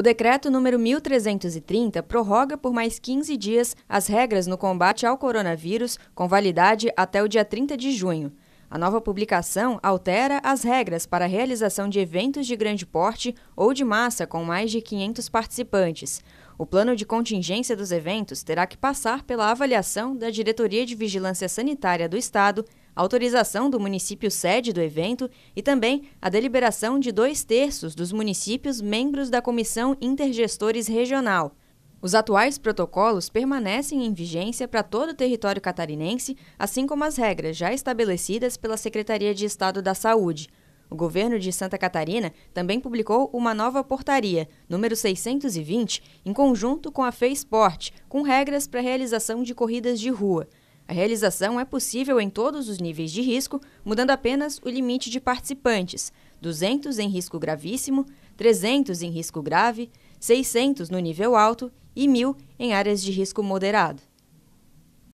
O decreto número 1330 prorroga por mais 15 dias as regras no combate ao coronavírus, com validade até o dia 30 de junho. A nova publicação altera as regras para a realização de eventos de grande porte ou de massa com mais de 500 participantes. O plano de contingência dos eventos terá que passar pela avaliação da Diretoria de Vigilância Sanitária do Estado autorização do município sede do evento e também a deliberação de dois terços dos municípios membros da Comissão Intergestores Regional. Os atuais protocolos permanecem em vigência para todo o território catarinense, assim como as regras já estabelecidas pela Secretaria de Estado da Saúde. O governo de Santa Catarina também publicou uma nova portaria, número 620, em conjunto com a Feisport, com regras para a realização de corridas de rua. A realização é possível em todos os níveis de risco, mudando apenas o limite de participantes: 200 em risco gravíssimo, 300 em risco grave, 600 no nível alto e 1.000 em áreas de risco moderado.